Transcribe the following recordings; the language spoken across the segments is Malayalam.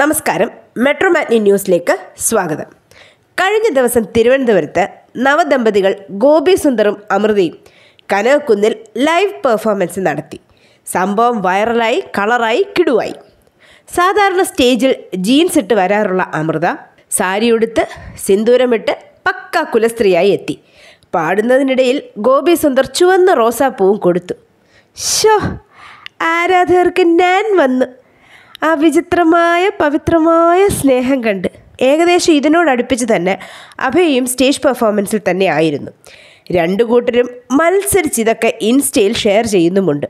നമസ്കാരം മെട്രോ ന്യൂസിലേക്ക് സ്വാഗതം കഴിഞ്ഞ ദിവസം തിരുവനന്തപുരത്ത് നവദമ്പതികൾ ഗോപി സുന്ദറും അമൃതയും കനകക്കുന്നിൽ ലൈവ് പെർഫോമൻസ് നടത്തി സംഭവം വൈറലായി കളറായി കിടുവായി സാധാരണ സ്റ്റേജിൽ ജീൻസ് ഇട്ട് വരാറുള്ള അമൃത ഉടുത്ത് സിന്ദൂരമിട്ട് പക്ക കുലസ്ത്രീയായി എത്തി പാടുന്നതിനിടയിൽ ഗോപി സുന്ദർ ചുവന്ന റോസാപ്പൂവും കൊടുത്തു ഷോ ആരാധകർക്ക് ഞാൻ വന്നു ആ വിചിത്രമായ പവിത്രമായ സ്നേഹം കണ്ട് ഏകദേശം ഇതിനോടടുപ്പിച്ച് തന്നെ അഭയും സ്റ്റേജ് പെർഫോമൻസിൽ തന്നെ ആയിരുന്നു രണ്ടു കൂട്ടരും മത്സരിച്ച് ഇതൊക്കെ ഇൻസ്റ്റയിൽ ഷെയർ ചെയ്യുന്നുമുണ്ട്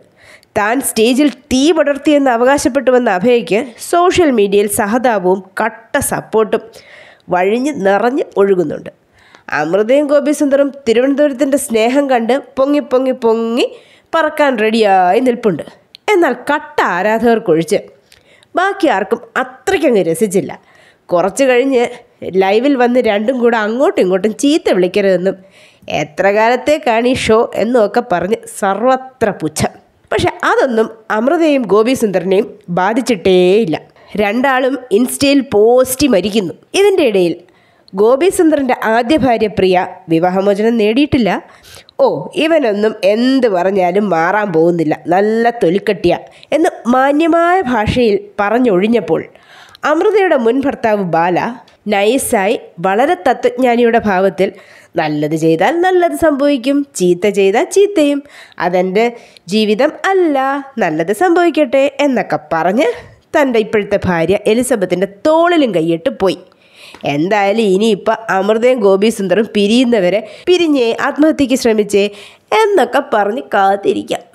താൻ സ്റ്റേജിൽ തീ പടർത്തിയെന്ന് വന്ന അഭയയ്ക്ക് സോഷ്യൽ മീഡിയയിൽ സഹതാപവും കട്ട സപ്പോർട്ടും വഴിഞ്ഞ് നിറഞ്ഞ് ഒഴുകുന്നുണ്ട് അമൃതയും ഗോപിസുന്ദറും തിരുവനന്തപുരത്തിൻ്റെ സ്നേഹം കണ്ട് പൊങ്ങി പൊങ്ങി പൊങ്ങി പറക്കാൻ റെഡിയായി നിൽപ്പുണ്ട് എന്നാൽ കട്ട ആരാധകർക്കൊഴിച്ച് ബാക്കി ആർക്കും അത്രയ്ക്കങ്ങ് രസിച്ചില്ല കുറച്ച് കഴിഞ്ഞ് ലൈവിൽ വന്ന് രണ്ടും കൂടെ അങ്ങോട്ടും ഇങ്ങോട്ടും ചീത്ത വിളിക്കരുതെന്നും എത്ര കാലത്തേക്കാണ് ഈ ഷോ എന്നുമൊക്കെ പറഞ്ഞ് സർവത്ര പുച്ഛം പക്ഷെ അതൊന്നും അമൃതയും ഗോപി ബാധിച്ചിട്ടേയില്ല രണ്ടാളും ഇൻസ്റ്റയിൽ പോസ്റ്റ് മരിക്കുന്നു ഇതിൻ്റെ ഇടയിൽ ഗോപി ആദ്യ ഭാര്യ പ്രിയ വിവാഹമോചനം നേടിയിട്ടില്ല ഓ ഇവനൊന്നും എന്ത് പറഞ്ഞാലും മാറാൻ പോകുന്നില്ല നല്ല തൊലിക്കട്ടിയ എന്ന് മാന്യമായ ഭാഷയിൽ പറഞ്ഞൊഴിഞ്ഞപ്പോൾ അമൃതയുടെ മുൻ ഭർത്താവ് ബാല നൈസായി വളരെ തത്വജ്ഞാനിയുടെ ഭാവത്തിൽ നല്ലത് ചെയ്താൽ നല്ലത് സംഭവിക്കും ചീത്ത ചെയ്താൽ ചീത്തയും അതെൻ്റെ ജീവിതം അല്ല നല്ലത് സംഭവിക്കട്ടെ എന്നൊക്കെ പറഞ്ഞ് തൻ്റെ ഇപ്പോഴത്തെ ഭാര്യ എലിസബത്തിൻ്റെ തോളിലും കൈയിട്ട് പോയി എന്തായാലും ഇനിയിപ്പോൾ അമൃതയും ഗോപി സുന്ദറും പിരിയുന്നവരെ പിരിഞ്ഞേ ആത്മഹത്യക്ക് ശ്രമിച്ചേ എന്നൊക്കെ പറഞ്ഞ് കാത്തിരിക്കാം